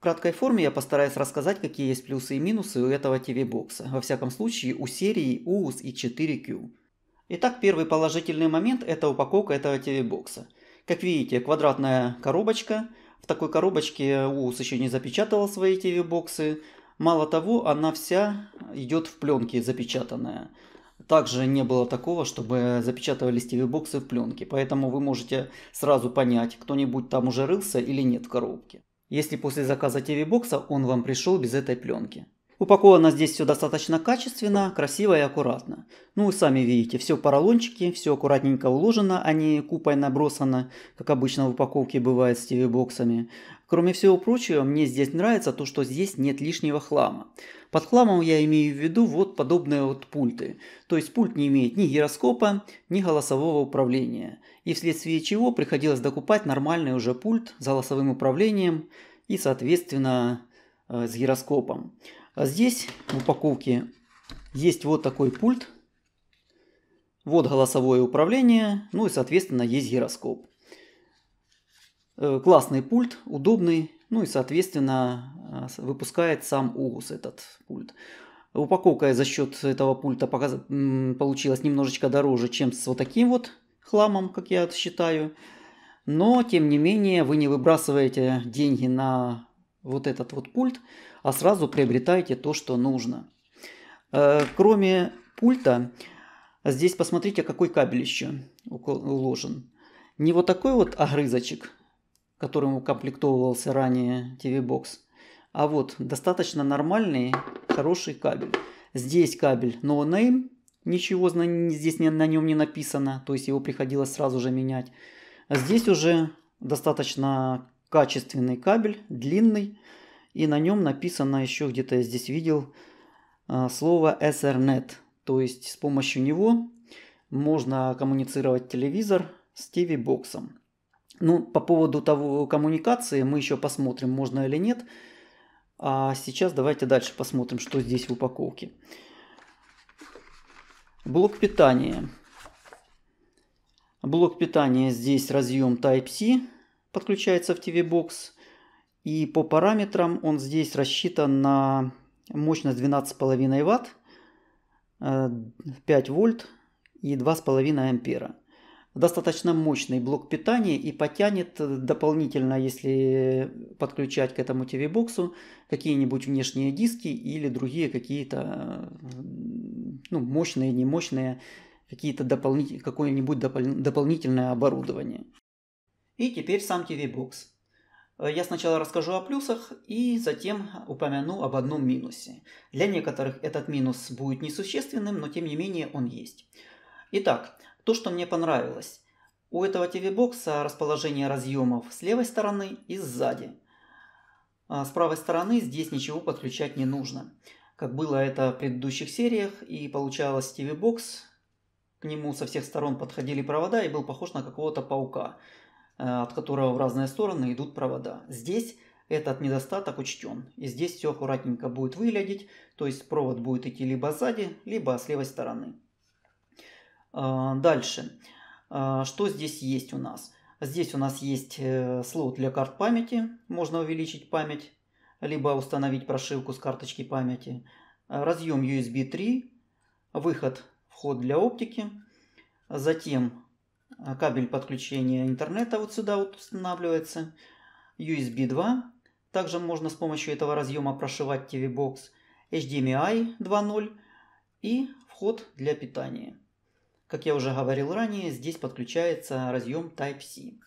краткой форме я постараюсь рассказать, какие есть плюсы и минусы у этого TV-бокса, во всяком случае у серии UUS и 4Q. Итак, первый положительный момент – это упаковка этого TV-бокса. Как видите, квадратная коробочка. В такой коробочке UUS еще не запечатывал свои TV-боксы. Мало того, она вся идет в пленке запечатанная. Также не было такого, чтобы запечатывались TV-боксы в пленке, поэтому вы можете сразу понять, кто-нибудь там уже рылся или нет в коробке если после заказа ТВ-бокса он вам пришел без этой пленки. Упаковано здесь все достаточно качественно, красиво и аккуратно. Ну, сами видите, все поролончики, все аккуратненько уложено, а не купой набросано, как обычно в упаковке бывает с ТВ-боксами. Кроме всего прочего, мне здесь нравится то, что здесь нет лишнего хлама. Под хламом я имею в виду вот подобные вот пульты. То есть пульт не имеет ни гироскопа, ни голосового управления. И вследствие чего приходилось докупать нормальный уже пульт с голосовым управлением, и, соответственно, э, с гироскопом. А здесь в упаковке есть вот такой пульт. Вот голосовое управление, ну и, соответственно, есть гироскоп. Э, классный пульт, удобный, ну и, соответственно, э, выпускает сам УГУС этот пульт. Упаковка за счет этого пульта получилась немножечко дороже, чем с вот таким вот хламом, как я считаю но тем не менее вы не выбрасываете деньги на вот этот вот пульт, а сразу приобретаете то, что нужно. Э, кроме пульта, здесь посмотрите, какой кабель еще уложен. Не вот такой вот огрызочек, которым укомплектовывался ранее TV-Box, а вот достаточно нормальный, хороший кабель. Здесь кабель No Name, ничего здесь на нем не написано, то есть его приходилось сразу же менять. А здесь уже достаточно качественный кабель, длинный, и на нем написано еще где-то я здесь видел э, слово SRNet. То есть с помощью него можно коммуницировать телевизор с TV-боксом. Ну, по поводу того коммуникации мы еще посмотрим, можно или нет. А сейчас давайте дальше посмотрим, что здесь в упаковке. Блок питания. Блок питания здесь разъем Type-C, подключается в TV-Box. И по параметрам он здесь рассчитан на мощность 12,5 Вт, 5 вольт и 2,5 ампера. Достаточно мощный блок питания и потянет дополнительно, если подключать к этому TV-боксу, какие-нибудь внешние диски или другие какие-то э, ну, мощные, немощные какие-то дополнительные, какое-нибудь дополнительное оборудование. И теперь сам TV-бокс. Э, я сначала расскажу о плюсах и затем упомяну об одном минусе. Для некоторых этот минус будет несущественным, но тем не менее он есть. Итак, то, что мне понравилось. У этого TV-бокса расположение разъемов с левой стороны и сзади. А с правой стороны здесь ничего подключать не нужно. Как было это в предыдущих сериях и получалось TV-бокс к нему со всех сторон подходили провода и был похож на какого-то паука, э, от которого в разные стороны идут провода. Здесь этот недостаток учтен. И здесь все аккуратненько будет выглядеть, то есть провод будет идти либо сзади, либо с левой стороны. Э, дальше. Э, что здесь есть у нас? Здесь у нас есть слот для карт памяти. Можно увеличить память, либо установить прошивку с карточки памяти. Разъем USB 3, выход вход для оптики. А затем а, кабель подключения интернета вот сюда вот устанавливается. USB 2. Также можно с помощью этого разъема прошивать TV-Box. HDMI 2.0 и вход для питания. Как я уже говорил ранее, здесь подключается разъем Type-C.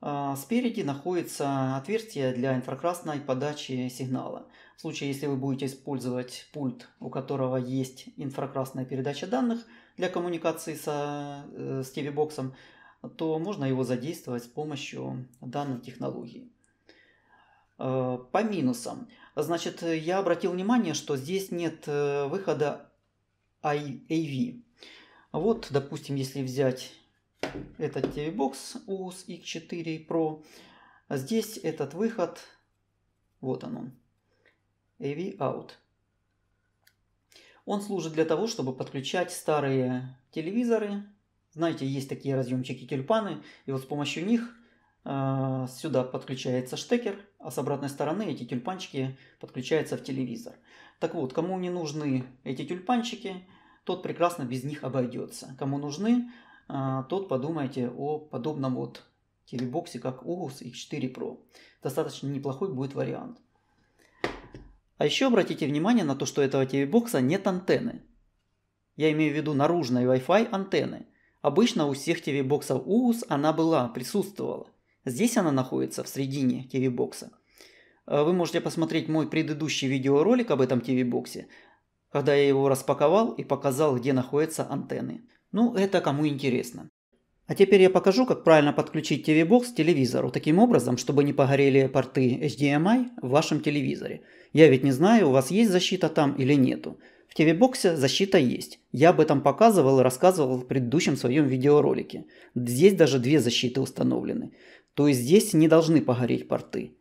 А, спереди находится отверстие для инфракрасной подачи сигнала. В случае, если вы будете использовать пульт, у которого есть инфракрасная передача данных для коммуникации со, э, с TV-боксом, то можно его задействовать с помощью данной технологии. А, по минусам. Значит, я обратил внимание, что здесь нет э, выхода AV. Вот, допустим, если взять этот TV-Box OS X4 Pro. А здесь этот выход, вот он он, AV Out. Он служит для того, чтобы подключать старые телевизоры. Знаете, есть такие разъемчики тюльпаны, и вот с помощью них э, сюда подключается штекер, а с обратной стороны эти тюльпанчики подключаются в телевизор. Так вот, кому не нужны эти тюльпанчики, тот прекрасно без них обойдется. Кому нужны, а, тот подумайте о подобном вот телебоксе, как Ogus X4 Pro. Достаточно неплохой будет вариант. А еще обратите внимание на то, что этого телебокса нет антенны. Я имею в виду наружной Wi-Fi антенны. Обычно у всех TV-боксов она была, присутствовала. Здесь она находится в середине tv а Вы можете посмотреть мой предыдущий видеоролик об этом tv когда я его распаковал и показал, где находятся антенны. Ну, это кому интересно. А теперь я покажу, как правильно подключить TV-бокс к телевизору таким образом, чтобы не погорели порты HDMI эм в вашем телевизоре. Я ведь не знаю, у вас есть защита там или нету. В TV-боксе защита есть. Я об этом показывал и рассказывал в предыдущем своем видеоролике. Здесь даже две защиты установлены. То есть здесь не должны погореть порты.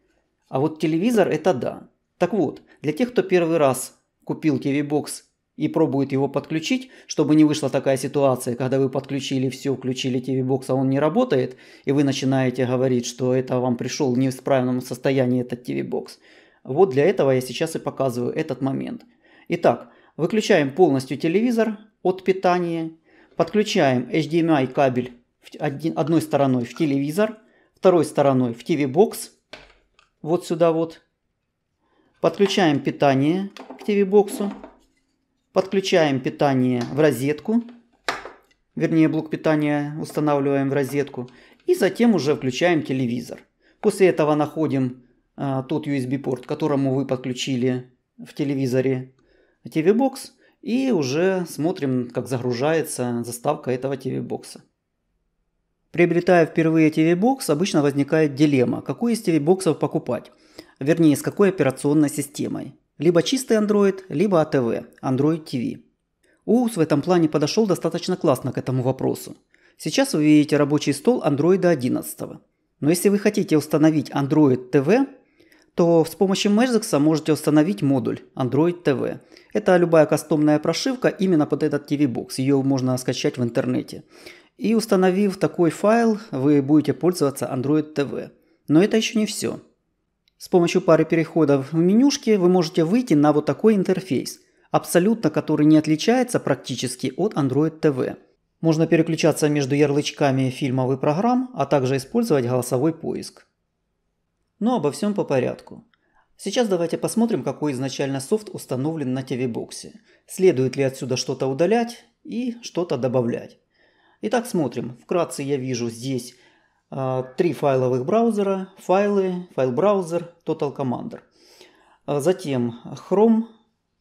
А вот телевизор это да. Так вот, для тех, кто первый раз купил TV-бокс и пробует его подключить, чтобы не вышла такая ситуация, когда вы подключили все, включили TV-бокс, а он не работает, и вы начинаете говорить, что это вам пришел не в исправленном состоянии этот TV-бокс. Вот для этого я сейчас и показываю этот момент. Итак, выключаем полностью телевизор от питания, подключаем HDMI кабель одной стороной в телевизор, второй стороной в TV-бокс, вот сюда вот. Подключаем питание к TV-боксу. Подключаем питание в розетку. Вернее, блок питания устанавливаем в розетку. И затем уже включаем телевизор. После этого находим а, тот USB-порт, к которому вы подключили в телевизоре TV-бокс. И уже смотрим, как загружается заставка этого TV-бокса. Приобретая впервые TV-бокс, обычно возникает дилемма, какой из TV-боксов покупать. Вернее, с какой операционной системой. Либо чистый Android, либо ATV, а Android TV. Ous в этом плане подошел достаточно классно к этому вопросу. Сейчас вы видите рабочий стол Android 11. Но если вы хотите установить Android TV, то с помощью Magix можете установить модуль Android TV. Это любая кастомная прошивка именно под этот TV-бокс. Ее можно скачать в интернете. И установив такой файл, вы будете пользоваться Android TV. Но это еще не все. С помощью пары переходов в менюшке вы можете выйти на вот такой интерфейс, абсолютно который не отличается практически от Android TV. Можно переключаться между ярлычками фильмов и программ, а также использовать голосовой поиск. Но обо всем по порядку. Сейчас давайте посмотрим, какой изначально софт установлен на TV-боксе. Следует ли отсюда что-то удалять и что-то добавлять. Итак, смотрим. Вкратце я вижу здесь а, три файловых браузера, файлы, файл-браузер, Total Commander. А, затем Chrome,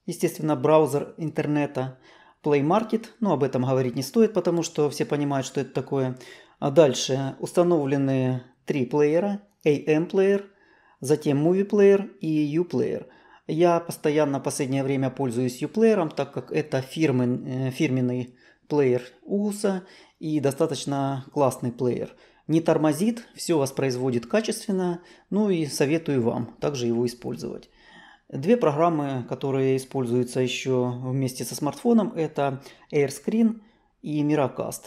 естественно, браузер интернета, Play Market, но ну, об этом говорить не стоит, потому что все понимают, что это такое. А дальше установлены три плеера, AM-плеер, затем Movie Player и U-Player. Я постоянно в последнее время пользуюсь U-плеером, так как это фирмен, э, фирменный плеер УСа и достаточно классный плеер – не тормозит, все воспроизводит качественно, ну и советую вам также его использовать. Две программы, которые используются еще вместе со смартфоном, это AirScreen и Miracast.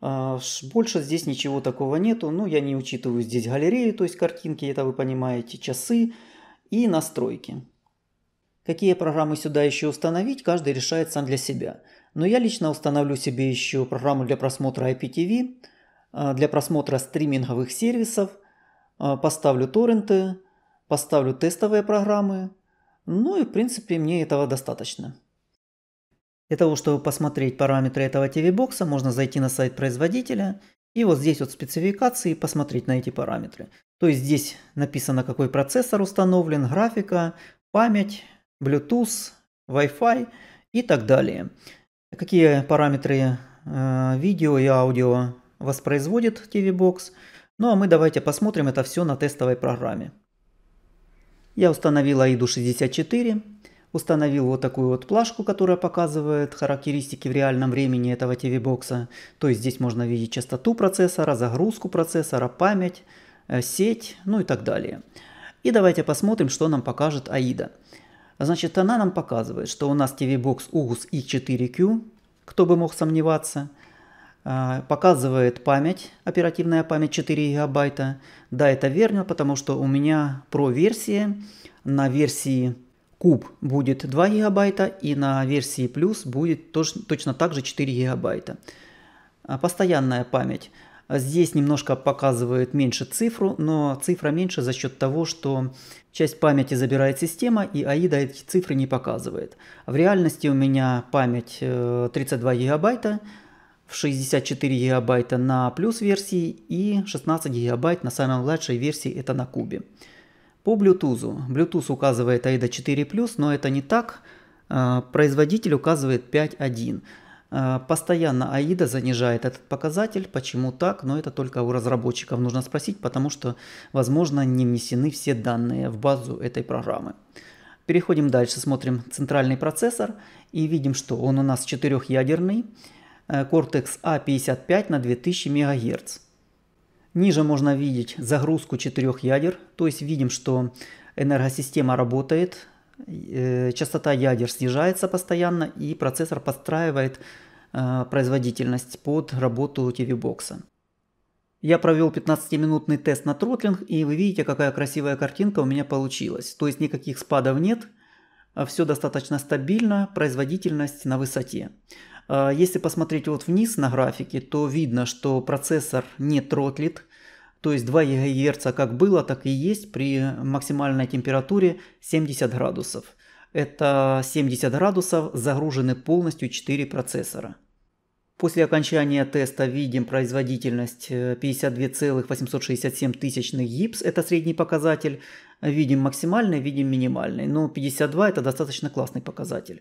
А, больше здесь ничего такого нету, ну я не учитываю здесь галерею, то есть картинки, это вы понимаете, часы и настройки. Какие программы сюда еще установить, каждый решает сам для себя. Но я лично установлю себе еще программу для просмотра IPTV – а, для просмотра стриминговых сервисов, а, поставлю торренты, поставлю тестовые программы. Ну и в принципе мне этого достаточно. Для того, чтобы посмотреть параметры этого TV-бокса, можно зайти на сайт производителя и вот здесь вот спецификации посмотреть на эти параметры. То есть здесь написано, какой процессор установлен, графика, память, Bluetooth, Wi-Fi и так далее. Какие параметры э, видео и аудио воспроизводит TV Box. Ну а мы давайте посмотрим это все на тестовой программе. Я установил AIDU 64, установил вот такую вот плашку, которая показывает характеристики в реальном времени этого TV-бокса. То есть здесь можно видеть частоту процессора, загрузку процессора, память, э, сеть, ну и так далее. И давайте посмотрим, что нам покажет AIDA. Значит, она нам показывает, что у нас TV-бокс UGUS i4Q, кто бы мог сомневаться – а, показывает память, оперативная память 4 гигабайта. Да, это верно, потому что у меня про версия на версии куб будет 2 гигабайта и на версии плюс будет тоже, точно так же 4 гигабайта. А, постоянная память. Здесь немножко показывает меньше цифру, но цифра меньше за счет того, что часть памяти забирает система, и AIDA эти цифры не показывает. В реальности у меня память 32 э, гигабайта, в 64 гигабайта на плюс версии и 16 гигабайт на самой младшей версии, это на кубе. По Bluetooth. Bluetooth указывает AIDA 4+, но это не так. Э, производитель указывает 5.1. Э, постоянно AIDA занижает этот показатель. Почему так? Но это только у разработчиков нужно спросить, потому что, возможно, не внесены все данные в базу этой программы. Переходим дальше, смотрим центральный процессор и видим, что он у нас четырехъядерный. Cortex э, A55 а на 2000 МГц. Ниже можно видеть загрузку четырех ядер, то есть видим, что энергосистема работает, э, частота ядер снижается постоянно и процессор подстраивает э, производительность под работу TV-бокса. Я провел 15-минутный тест на тротлинг, и вы видите, какая красивая картинка у меня получилась. То есть никаких спадов нет, а все достаточно стабильно, производительность на высоте. А, если посмотреть вот вниз на графике, то видно, что процессор не тротлит, то есть 2 ГГц как было, так и есть при максимальной температуре 70 градусов. Это 70 градусов загружены полностью 4 процессора. После окончания теста видим производительность 52,867 э, тысячных гипс, это средний показатель. Видим максимальный, видим минимальный, но 52 это достаточно классный показатель.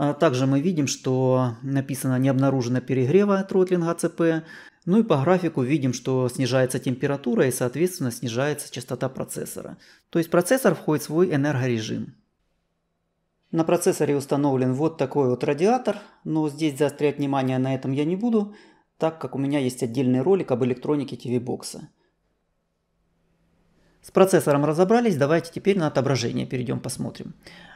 А также мы видим, что написано «не обнаружено перегрева тротлинга а ЦП». Ну и по графику видим, что снижается температура и, соответственно, снижается частота процессора. То есть процессор входит в свой энергорежим. На процессоре установлен вот такой вот радиатор, но здесь заострять внимание на этом я не буду, так как у меня есть отдельный ролик об электронике TV-бокса. С процессором разобрались, давайте теперь на отображение перейдем, посмотрим.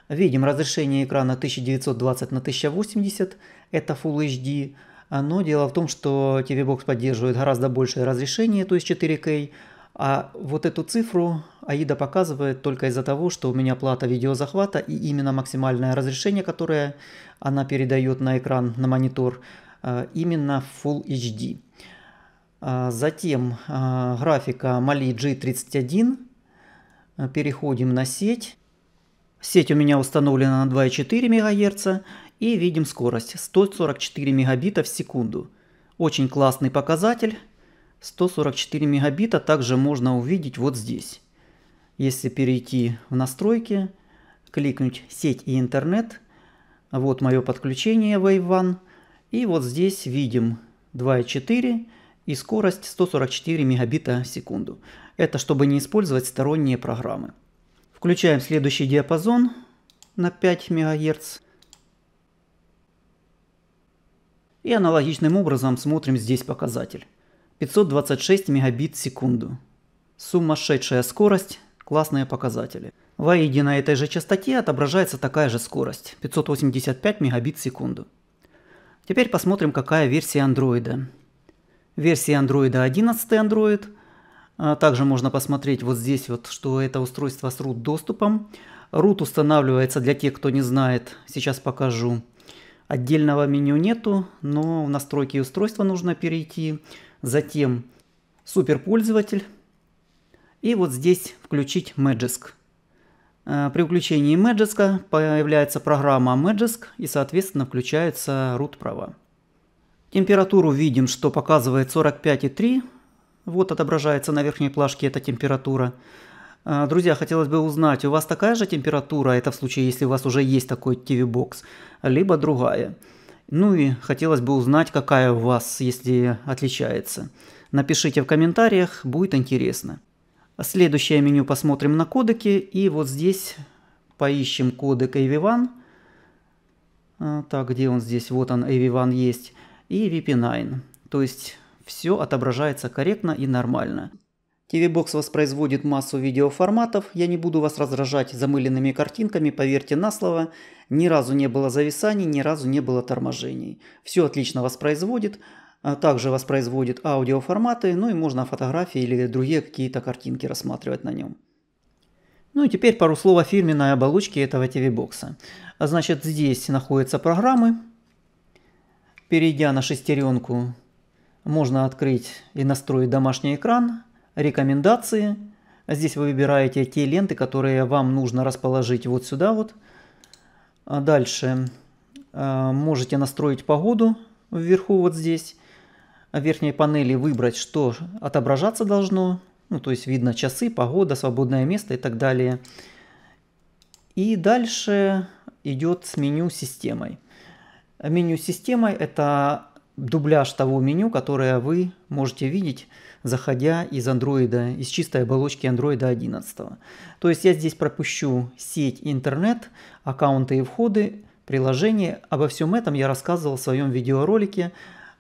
Видим разрешение экрана 1920 на 1080, это Full HD, но дело в том, что TV-Box поддерживает гораздо большее разрешение, то есть 4K, а вот эту цифру AIDA показывает только из-за того, что у меня плата видеозахвата и именно максимальное разрешение, которое она передает на экран, на монитор, э, именно Full HD. А, затем а, графика Mali G31. А, переходим на сеть. Сеть у меня установлена на 2,4 МГц. И видим скорость 144 мегабита в секунду. Очень классный показатель. 144 мегабита также можно увидеть вот здесь. Если перейти в настройки, кликнуть сеть и интернет. Вот мое подключение WaveOne. И вот здесь видим 2,4 мегабита и скорость 144 мегабита в секунду. Это чтобы не использовать сторонние программы. Включаем следующий диапазон на 5 МГц. И аналогичным образом смотрим здесь показатель. 526 мегабит в секунду. Сумасшедшая скорость, классные показатели. Воедино на этой же частоте отображается такая же скорость, 585 мегабит в секунду. Теперь посмотрим, какая версия андроида версии Android 11 Android. А, также можно посмотреть вот здесь, вот, что это устройство с root-доступом. Root устанавливается для тех, кто не знает. Сейчас покажу. Отдельного меню нету, но в настройки устройства нужно перейти. Затем суперпользователь. И вот здесь включить Magisk. А, при включении Magisk появляется программа Magisk и, соответственно, включается root права. Температуру видим, что показывает 45,3. Вот отображается на верхней плашке эта температура. А, друзья, хотелось бы узнать, у вас такая же температура, а это в случае, если у вас уже есть такой TV-бокс, либо другая. Ну и хотелось бы узнать, какая у вас, если отличается. Напишите в комментариях, будет интересно. Следующее меню посмотрим на кодеки. И вот здесь поищем кодек AV1. А, так, где он здесь? Вот он, AV1 есть и VP9. То есть все отображается корректно и нормально. TV-Box воспроизводит массу видеоформатов, я не буду вас раздражать замыленными картинками, поверьте на слово, ни разу не было зависаний, ни разу не было торможений. Все отлично воспроизводит, а также воспроизводит аудиоформаты, ну и можно фотографии или другие какие-то картинки рассматривать на нем. Ну и теперь пару слов о фирменной оболочке этого TV-бокса. Значит, здесь находятся программы, Перейдя на шестеренку, можно открыть и настроить домашний экран, рекомендации. Здесь вы выбираете те ленты, которые вам нужно расположить вот сюда вот. А дальше э, можете настроить погоду вверху вот здесь. В верхней панели выбрать, что отображаться должно. Ну, то есть видно часы, погода, свободное место и так далее. И дальше идет с меню системой. Меню системой – это дубляж того меню, которое вы можете видеть, заходя из Android, из чистой оболочки Android 11. То есть я здесь пропущу сеть, интернет, аккаунты и входы, приложения. Обо всем этом я рассказывал в своем видеоролике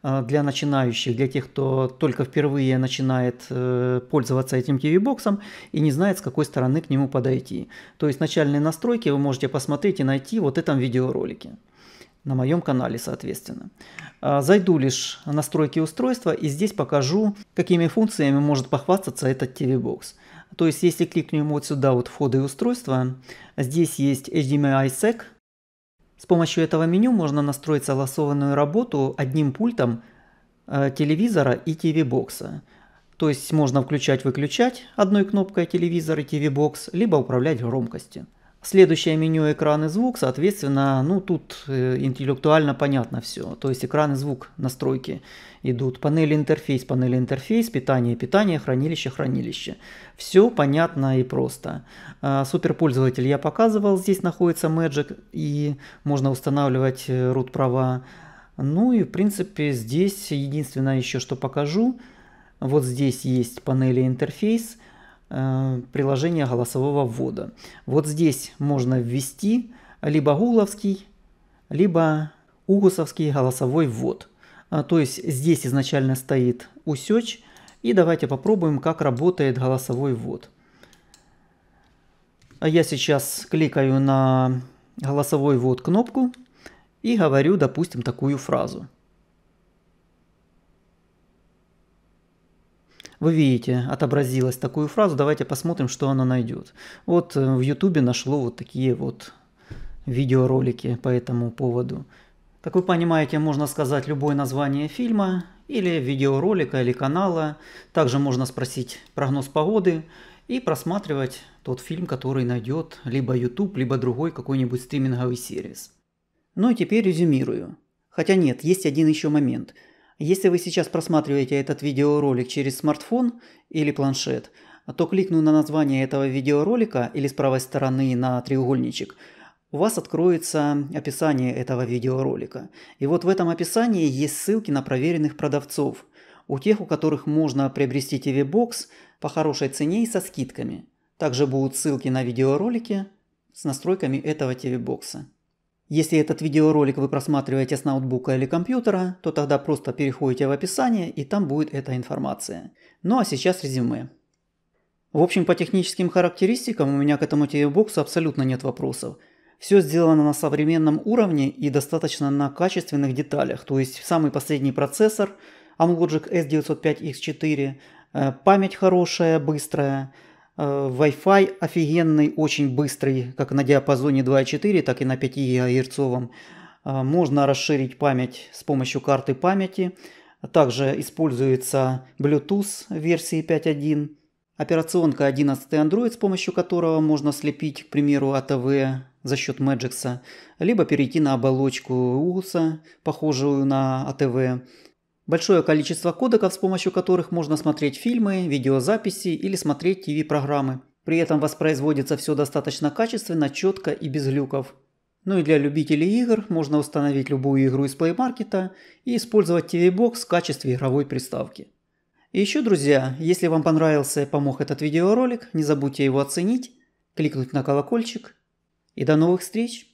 э, для начинающих, для тех, кто только впервые начинает э, пользоваться этим TV-боксом и не знает, с какой стороны к нему подойти. То есть начальные настройки вы можете посмотреть и найти вот в этом видеоролике на моем канале, соответственно. А, зайду лишь в настройки устройства и здесь покажу, какими функциями может похвастаться этот TV-бокс. То есть, если кликнем вот сюда, вот входы устройства, здесь есть HDMI SEC. С помощью этого меню можно настроить согласованную работу одним пультом э, телевизора и TV-бокса. То есть можно включать-выключать одной кнопкой телевизор и TV-бокс, либо управлять громкостью. Следующее меню экран и звук, соответственно, ну тут э, интеллектуально понятно все. То есть экран и звук настройки идут. Панель интерфейс, панель интерфейс, питание, питание, хранилище, хранилище. Все понятно и просто. А, суперпользователь я показывал, здесь находится Magic и можно устанавливать э, root права. Ну и в принципе здесь единственное еще что покажу. Вот здесь есть панели интерфейс. Э, приложение голосового ввода. Вот здесь можно ввести либо гугловский, либо угусовский голосовой ввод. Э, то есть здесь изначально стоит усечь. И давайте попробуем, как работает голосовой ввод. А я сейчас кликаю на голосовой ввод кнопку и говорю, допустим, такую фразу. Вы видите, отобразилась такую фразу, давайте посмотрим, что она найдет. Вот э, в Ютубе нашло вот такие вот видеоролики по этому поводу. Как вы понимаете, можно сказать любое название фильма или видеоролика или канала. Также можно спросить прогноз погоды и просматривать тот фильм, который найдет либо YouTube, либо другой какой-нибудь стриминговый сервис. Ну и теперь резюмирую. Хотя нет, есть один еще момент – если вы сейчас просматриваете этот видеоролик через смартфон или планшет, то кликнув на название этого видеоролика или с правой стороны на треугольничек, у вас откроется описание этого видеоролика. И вот в этом описании есть ссылки на проверенных продавцов, у тех, у которых можно приобрести TV-бокс по хорошей цене и со скидками. Также будут ссылки на видеоролики с настройками этого TV-бокса. Если этот видеоролик вы просматриваете с ноутбука или компьютера, то тогда просто переходите в описание и там будет эта информация. Ну а сейчас резюме. В общем, по техническим характеристикам у меня к этому телебоксу абсолютно нет вопросов. Все сделано на современном уровне и достаточно на качественных деталях, то есть самый последний процессор Amlogic S905X4, э, память хорошая, быстрая, Э, Wi-Fi офигенный, очень быстрый, как на диапазоне 2.4, так и на 5 ГГц. Э, можно расширить память с помощью карты памяти. Также используется Bluetooth версии 5.1. Операционка 11 Android, с помощью которого можно слепить, к примеру, ATV а за счет Magix, либо перейти на оболочку УСа, похожую на ATV. А Большое количество кодеков, с помощью которых можно смотреть фильмы, видеозаписи или смотреть ТВ-программы. При этом воспроизводится все достаточно качественно, четко и без глюков. Ну и для любителей игр можно установить любую игру из Play Market и использовать TV-Box в качестве игровой приставки. И еще, друзья, если вам понравился и помог этот видеоролик, не забудьте его оценить, кликнуть на колокольчик. И до новых встреч!